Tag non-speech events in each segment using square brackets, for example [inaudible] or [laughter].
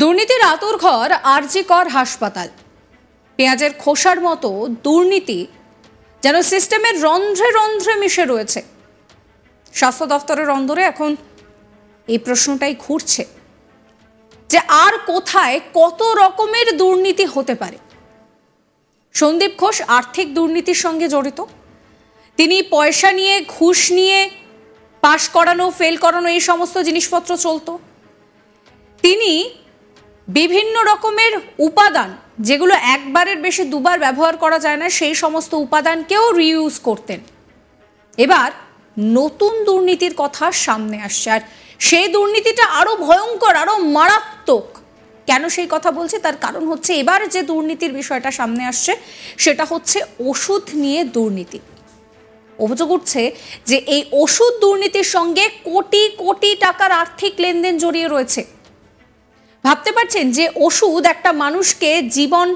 দুর্নীতির আতর ঘর কর হাসপাতাল পেঁয়াজের খোসার মতো দুর্নীতি যেন সিস্টেমের রন্ধ্রে রন্ধ্রে মিশে রয়েছে স্বাস্থ্য দফতরের অন্দরে এখন এই প্রশ্নটাই ঘুরছে যে আর কোথায় কত রকমের দুর্নীতি হতে পারে সন্দীপ ঘোষ আর্থিক দুর্নীতির সঙ্গে জড়িত তিনি পয়সা নিয়ে ঘুষ নিয়ে পাশ করানো ফেল করানো এই সমস্ত জিনিসপত্র চলতো তিনি বিভিন্ন রকমের উপাদান যেগুলো একবারের বেশি দুবার ব্যবহার করা যায় না সেই সমস্ত উপাদানকেও রিউজ করতেন এবার নতুন দুর্নীতির কথা সামনে আসছে আর সেই দুর্নীতিটা আরও ভয়ঙ্কর আরও মারাত্মক কেন সেই কথা বলছে তার কারণ হচ্ছে এবার যে দুর্নীতির বিষয়টা সামনে আসছে সেটা হচ্ছে ওষুধ নিয়ে দুর্নীতি অভিযোগ উঠছে যে এই ওষুধ দুর্নীতির সঙ্গে কোটি কোটি টাকার আর্থিক লেনদেন জড়িয়ে রয়েছে ভাবতে পারছেন যে ওষুধ একটা মানুষকে জীবন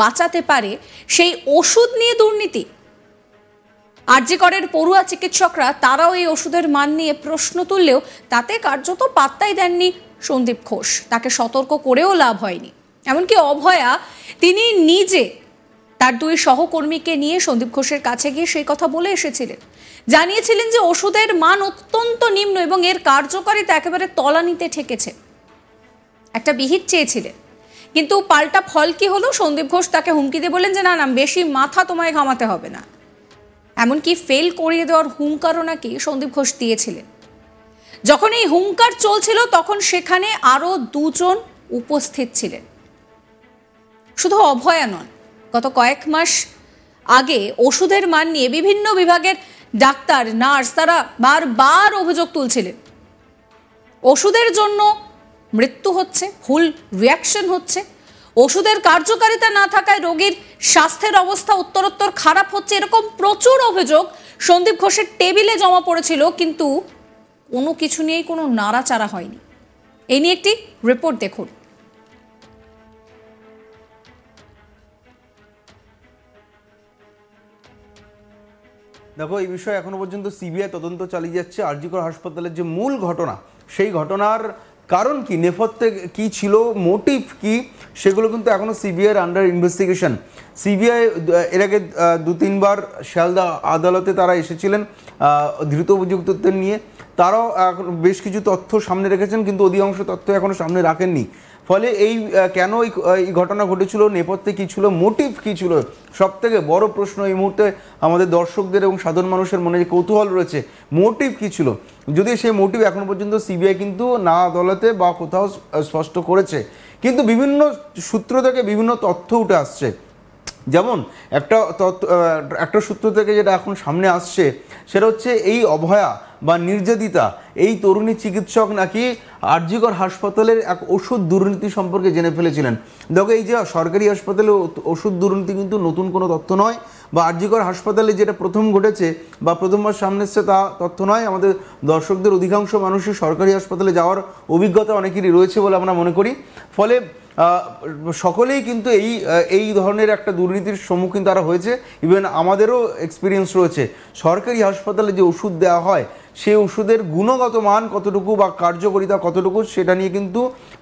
বাঁচাতে পারে সেই ওষুধ নিয়ে দুর্নীতি করের পড়ুয়া চিকিৎসকরা তারাও এই ওষুধের মান নিয়ে প্রশ্ন তুললেও তাতে কার্যত পাত্তাই দেননি সন্দীপ ঘোষ তাকে সতর্ক করেও লাভ হয়নি এমনকি অভয়া তিনি নিজে তার দুই সহকর্মীকে নিয়ে সন্দীপ ঘোষের কাছে গিয়ে সেই কথা বলে এসেছিলেন জানিয়েছিলেন যে ওষুধের মান অত্যন্ত নিম্ন এবং এর কার্যকারিতা একেবারে তলানিতে ঠেকেছে একটা বিহিত চেয়েছিলেন কিন্তু পাল্টা ফল কি হলো সন্দীপ ঘোষ তাকে হুমকি দিয়ে বললেন যে না না বেশি মাথা তোমায় ঘামাতে হবে না এমনকি ফেল করিয়ে দেওয়ার হুঙ্কারও নাকি সন্দীপ ঘোষ দিয়েছিলেন যখন এই হুঙ্কার চলছিল তখন সেখানে আরও দুজন উপস্থিত ছিলেন শুধু অভয়া নন গত কয়েক মাস আগে ওষুধের মান নিয়ে বিভিন্ন বিভাগের ডাক্তার নার্স তারা বারবার অভিযোগ তুলছিলেন ওষুধের জন্য মৃত্যু হচ্ছে ভুল রিয়াকশন হচ্ছে ওষুধের কার্যকারিতা না থাকায় রোগীর স্বাস্থ্যের অবস্থা উত্তরোত্তর খারাপ হচ্ছে এরকম প্রচুর অভিযোগ সন্দীপ ঘোষের টেবিলে জমা পড়েছিল কিন্তু কোনো কিছু নিয়েই কোনো নাড়াচাড়া হয়নি এই নিয়ে একটি রিপোর্ট দেখুন দেখো এই বিষয়ে এখনো পর্যন্ত সিবিআই তদন্ত চালিয়ে যাচ্ছে আরজিকর হাসপাতালের যে মূল ঘটনা সেই ঘটনার কারণ কি নেপথ্যে কি ছিল মোটিভ কি সেগুলো কিন্তু এখনও সিবিআইয়ের আন্ডার ইনভেস্টিগেশন সিবিআই এর আগে দু তিনবার শিয়ালদা আদালতে তারা এসেছিলেন ধৃত অভিযুক্তদের নিয়ে তারাও এখন বেশ কিছু তথ্য সামনে রেখেছেন কিন্তু অধিকাংশ তথ্য এখনও সামনে রাখেননি ফলে এই কেন এই ঘটনা ঘটেছিল নেপথ্যে কী ছিল মোটিভ কী ছিল সব থেকে বড় প্রশ্ন এই মুহূর্তে আমাদের দর্শকদের এবং সাধারণ মানুষের মনে যে কৌতূহল রয়েছে মোটিভ কী ছিল যদি সেই মোটিভ এখন পর্যন্ত সিবিআই কিন্তু না আদালতে বা কোথাও স্পষ্ট করেছে কিন্তু বিভিন্ন সূত্র থেকে বিভিন্ন তথ্য উঠে আসছে যেমন একটা একটা সূত্র থেকে যেটা এখন সামনে আসছে সেটা হচ্ছে এই অভয়া বা নির্যাতিতা এই তরুণী চিকিৎসক নাকি আরজিকর হাসপাতালের এক ওষুধ দুর্নীতি সম্পর্কে জেনে ফেলেছিলেন দেখো এই যে সরকারি হাসপাতালে ওষুধ দুর্নীতি কিন্তু নতুন কোনো তথ্য নয় বা আরজিকর হাসপাতালে যেটা প্রথম ঘটেছে বা প্রথমবার সামনে এসছে তা তথ্য নয় আমাদের দর্শকদের অধিকাংশ মানুষই সরকারি হাসপাতালে যাওয়ার অভিজ্ঞতা অনেকেরই রয়েছে বলে আমরা মনে করি ফলে সকলেই কিন্তু এই এই ধরনের একটা দুর্নীতির সম্মুখীন তারা হয়েছে ইভেন আমাদেরও এক্সপিরিয়েন্স রয়েছে সরকারি হাসপাতালে যে ওষুধ দেওয়া হয় সেই ওষুধের গুণগত মান কতটুকু বা কার্যকরিতা কতটুকু সেটা নিয়ে কিন্তু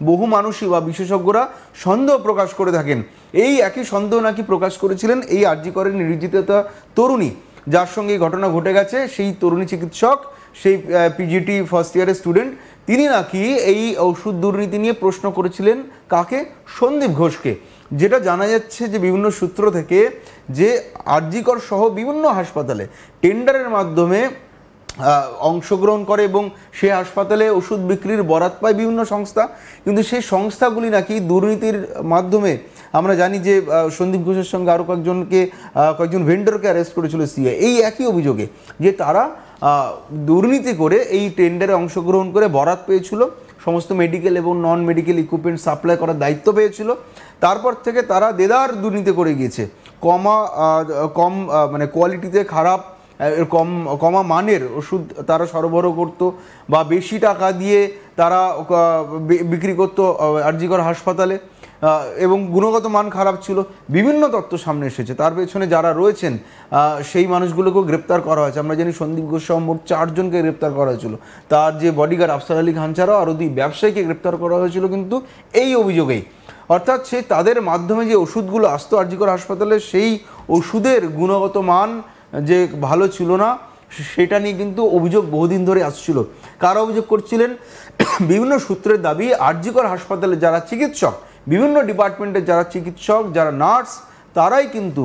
বহু মানুষই বা বিশেষজ্ঞরা সন্দেহ প্রকাশ করে থাকেন এই একই সন্দেহ নাকি প্রকাশ করেছিলেন এই আর্যিকরের নির্যাতিতা তরুণী যার সঙ্গে এই ঘটনা ঘটে গেছে সেই তরুণী চিকিৎসক সেই পিজিটি ফার্স্ট ইয়ারের স্টুডেন্ট তিনি নাকি এই ওষুধ দুর্নীতি নিয়ে প্রশ্ন করেছিলেন কাকে সন্দীপ ঘোষকে যেটা জানা যাচ্ছে যে বিভিন্ন সূত্র থেকে যে আরজিকর সহ বিভিন্ন হাসপাতালে টেন্ডারের মাধ্যমে অংশগ্রহণ করে এবং সে হাসপাতালে ওষুধ বিক্রির বরাত পায় বিভিন্ন সংস্থা কিন্তু সেই সংস্থাগুলি নাকি দুর্নীতির মাধ্যমে আমরা জানি যে সন্দীপ ঘোষের সঙ্গে আরও কয়েকজনকে কয়েকজন ভেন্ডারকে অ্যারেস্ট করেছিল সিএ এই একই অভিযোগে যে তারা দুর্নীতি করে এই টেন্ডারে অংশগ্রহণ করে বরাত পেয়েছিল সমস্ত মেডিকেল এবং নন মেডিকেল ইকুইপমেন্ট সাপ্লাই করার দায়িত্ব পেয়েছিল তারপর থেকে তারা দেদার দুর্নীতি করে গিয়েছে কমা কম মানে কোয়ালিটিতে খারাপ কম কমা মানের ওষুধ তারা সরবরাহ করতো বা বেশি টাকা দিয়ে তারা বিক্রি করতো আরজিকর হাসপাতালে এবং গুণগত মান খারাপ ছিল বিভিন্ন তত্ত্ব সামনে এসেছে তার পেছনে যারা রয়েছেন সেই মানুষগুলোকেও গ্রেপ্তার করা হয়েছে আমরা জানি সন্দীপ গোস্বাম মোট চারজনকে গ্রেপ্তার করা হয়েছিল তার যে বডিগার্ড আফসার আলী খান ছাড়াও আরও দুই ব্যবসায়ীকে গ্রেপ্তার করা হয়েছিল কিন্তু এই অভিযোগেই অর্থাৎ সে তাদের মাধ্যমে যে ওষুধগুলো আসতো আর্যিকর হাসপাতালে সেই ওষুধের গুণগত মান যে ভালো ছিল না সেটা নিয়ে কিন্তু অভিযোগ বহুদিন ধরে আসছিল কারা অভিযোগ করছিলেন [coughs] বিভিন্ন সূত্রের দাবি আর্যিকর হাসপাতালে যারা চিকিৎসক বিভিন্ন ডিপার্টমেন্টের যারা চিকিৎসক যারা নার্স তারাই কিন্তু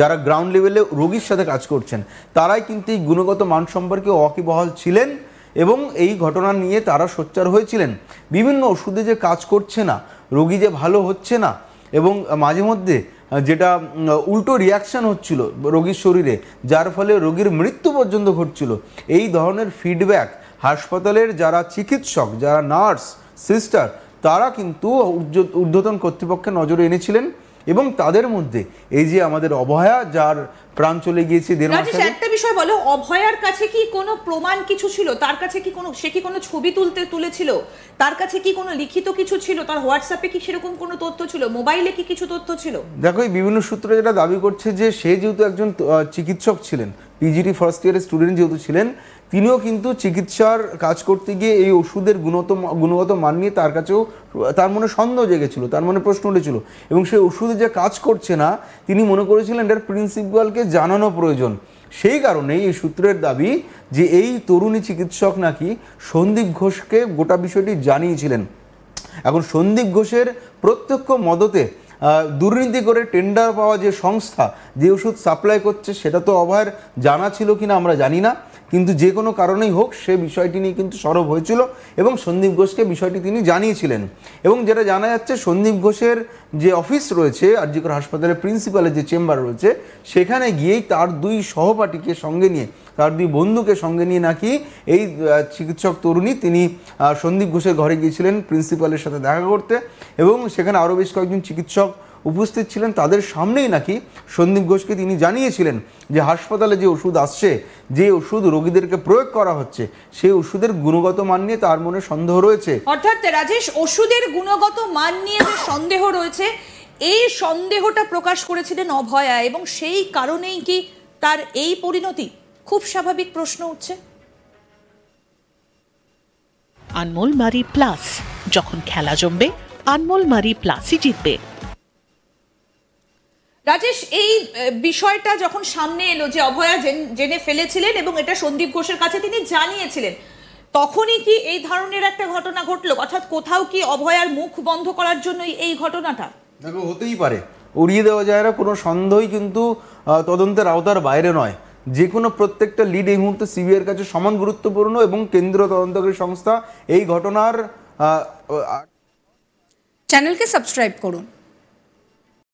যারা গ্রাউন্ড লেভেলে রোগীর সাথে কাজ করছেন তারাই কিন্তু এই গুণগত মান সম্পর্কে অকিবহাল ছিলেন এবং এই ঘটনা নিয়ে তারা সোচ্চার হয়েছিলেন বিভিন্ন ওষুধে যে কাজ করছে না রোগী যে ভালো হচ্ছে না এবং মাঝে মধ্যে যেটা উল্টো রিয়াকশান হচ্ছিল রোগীর শরীরে যার ফলে রোগীর মৃত্যু পর্যন্ত ঘটছিল এই ধরনের ফিডব্যাক হাসপাতালের যারা চিকিৎসক যারা নার্স সিস্টার তারা কিন্তু ঊর্ধ্বতন কর্তৃপক্ষের নজরে এনেছিলেন এবং তাদের মধ্যে এই যে আমাদের অভয়া যার প্রাণ চলে গিয়েছে একটা বিষয় বলো অভয়ার কাছে কি কোনো প্রমাণ কিছু ছিল তার কাছে কি কোনো সে কি কোনো ছবি তুলতে তুলেছিল তার কাছে কি কোনো লিখিত কিছু ছিল তার হোয়াটসঅ্যাপে কি সেরকম কোনো তথ্য ছিল মোবাইলে কি কিছু তথ্য ছিল দেখো এই বিভিন্ন সূত্র যেটা দাবি করছে যে সে যেহেতু একজন চিকিৎসক ছিলেন পিজিটি ফার্স্ট ইয়ারের স্টুডেন্ট যেহেতু ছিলেন তিনিও কিন্তু চিকিৎসার কাজ করতে গিয়ে এই ওষুধের গুণত গুণগত মান নিয়ে তার কাছেও তার মনে সন্দেহ জেগেছিল তার মনে প্রশ্ন উঠেছিল এবং সেই ওষুধে যে কাজ করছে না তিনি মনে করেছিলেন এটার প্রিন্সিপালকে জানানো প্রয়োজন সেই কারণেই এই সূত্রের দাবি যে এই তরুণী চিকিৎসক নাকি সন্দীপ ঘোষকে গোটা বিষয়টি জানিয়েছিলেন এখন সন্দীপ ঘোষের প্রত্যক্ষ মদতে দুর্নীতি করে টেন্ডার পাওয়া যে সংস্থা যে ওষুধ সাপ্লাই করছে সেটা তো অভয়ের জানা ছিল কিনা আমরা জানি না কিন্তু যে কোনো কারণেই হোক সে বিষয়টি নিয়ে কিন্তু সরব হয়েছিল এবং সন্দীপ ঘোষকে বিষয়টি তিনি জানিয়েছিলেন এবং যেটা জানা যাচ্ছে সন্দীপ ঘোষের যে অফিস রয়েছে আরজিকর হাসপাতালের প্রিন্সিপালের যে চেম্বার রয়েছে সেখানে গিয়েই তার দুই সহপাঠীকে সঙ্গে নিয়ে তার দুই বন্ধুকে সঙ্গে নিয়ে নাকি এই চিকিৎসক তরুণী তিনি সন্দীপ ঘোষের ঘরে গিয়েছিলেন প্রিন্সিপালের সাথে দেখা করতে এবং সেখানে আরও বেশ কয়েকজন চিকিৎসক উপস্থিত ছিলেন তাদের সামনেই নাকি সন্দীপ ঘোষকে তিনি জানিয়েছিলেন যে হাসপাতালে যে ওষুধ আসছে যে ওষুধ রোগীদেরকে প্রয়োগ করা হচ্ছে সেই ওষুধের গুণগত মান নিয়ে তার মনে সন্দেহ রয়েছে অর্থাৎ রাজেশ ওষুধের গুণগত মান নিয়ে যে সন্দেহ রয়েছে এই সন্দেহটা প্রকাশ করেছিলেন অভয়া এবং সেই কারণেই কি তার এই পরিণতি খুব স্বাভাবিক প্রশ্ন উঠছে আনমোল মারি প্লাস যখন খেলা জমবে আনমোল মারি প্লাসই জিতবে রাজেশ এই বিষয়টা যখন সামনে এলো যে অভয়া জেনে ফেলেছিলেন এবং এটা সন্দীপ ঘোষের কাছে তিনি জানিয়েছিলেন তখনই কি এই ধরনের একটা ঘটনা ঘটলো অর্থাৎ কোথাও কি অভয়ার মুখ বন্ধ করার জন্যই এই ঘটনাটা দেখো হতেই পারে উড়িয়ে দেওয়া যায় না কোনো সন্দেহই কিন্তু তদন্তের আওতার বাইরে নয় যে কোনো প্রত্যেকটা লিড এই মুহূর্তে সিবিআইয়ের কাছে সমান গুরুত্বপূর্ণ এবং কেন্দ্রীয় তদন্তকারী সংস্থা এই ঘটনার চ্যানেলকে সাবস্ক্রাইব করুন